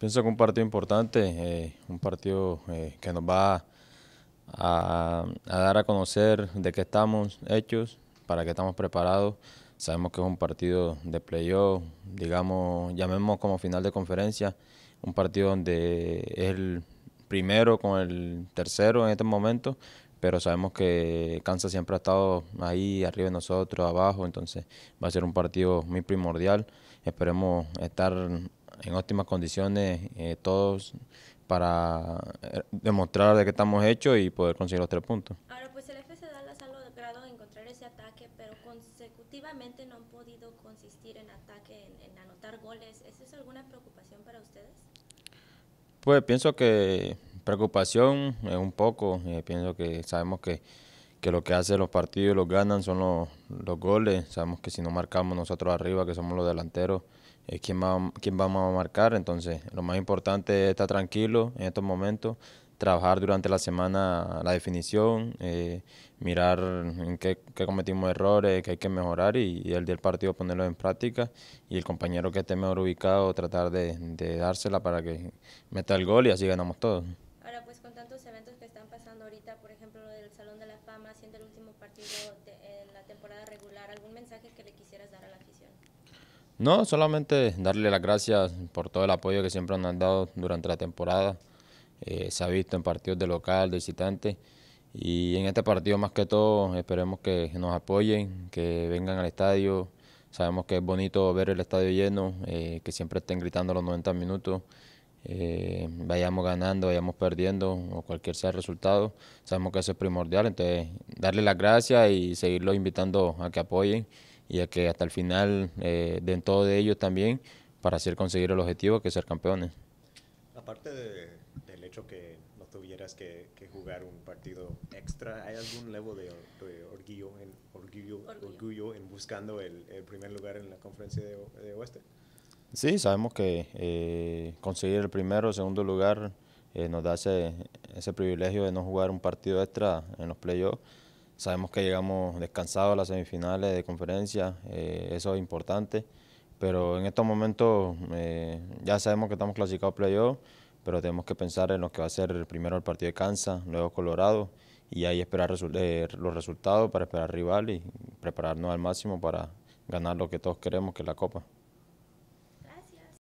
Pienso que un partido importante, eh, un partido eh, que nos va a, dar a conocer de qué estamos hechos, para qué estamos preparados. Sabemos que es un partido de playoff, digamos, llamemos como final de conferencia, un partido donde es el primero con el tercero en este momento, pero sabemos que Kansas siempre ha estado ahí, arriba de nosotros, abajo, entonces va a ser un partido muy primordial. Esperemos estar en óptimas condiciones eh, todos para eh, demostrar de qué estamos hechos y poder conseguir los tres puntos. Ahora, pues el FC Dallas ha logrado encontrar ese ataque, pero consecutivamente no han podido consistir en ataque, en, anotar goles. ¿Es alguna preocupación para ustedes? Pues pienso que preocupación es un poco, eh, pienso que sabemos que que lo que hace los partidos y los ganan son los, goles. Sabemos que si no marcamos nosotros arriba, que somos los delanteros, es va, quien vamos a marcar. Entonces, lo más importante es estar tranquilo en estos momentos, trabajar durante la semana la definición, eh, mirar en qué, cometimos errores, qué hay que mejorar y, el día del partido ponerlo en práctica y el compañero que esté mejor ubicado tratar de dársela para que meta el gol y así ganamos todos por ejemplo, lo del Salón de la Fama, siendo el último partido de, en la temporada regular, ¿algún mensaje que le quisieras dar a la afición? No, solamente darle las gracias por todo el apoyo que siempre nos han dado durante la temporada. Eh, se ha visto en partidos de local, de visitante. Y en este partido más que todo esperemos que nos apoyen, que vengan al estadio. Sabemos que es bonito ver el estadio lleno, eh, que siempre estén gritando los 90 minutos eh, vayamos ganando, vayamos perdiendo o cualquier sea el resultado, sabemos que eso es primordial, entonces darle las gracias y seguirlos invitando a que apoyen y a que hasta el final eh, den todo de ellos también para hacer conseguir el objetivo que ser campeones. Aparte del hecho que no tuvieras que, jugar un partido extra, ¿hay algún level de, orgullo, en, orgullo, orgullo. en buscando el, primer lugar en la conferencia de Oeste? Sí, sabemos que eh, conseguir el primero o segundo lugar eh, nos da ese, privilegio de no jugar un partido extra en los playoffs. Sabemos que llegamos descansados a las semifinales de conferencia, eh, eso es importante, pero en estos momentos ya sabemos que estamos clasificados a playoffs, pero tenemos que pensar en lo que va a ser primero el partido de Kansas, luego Colorado, y ahí esperar los resultados para esperar rival y prepararnos al máximo para ganar lo que todos queremos, que es la Copa.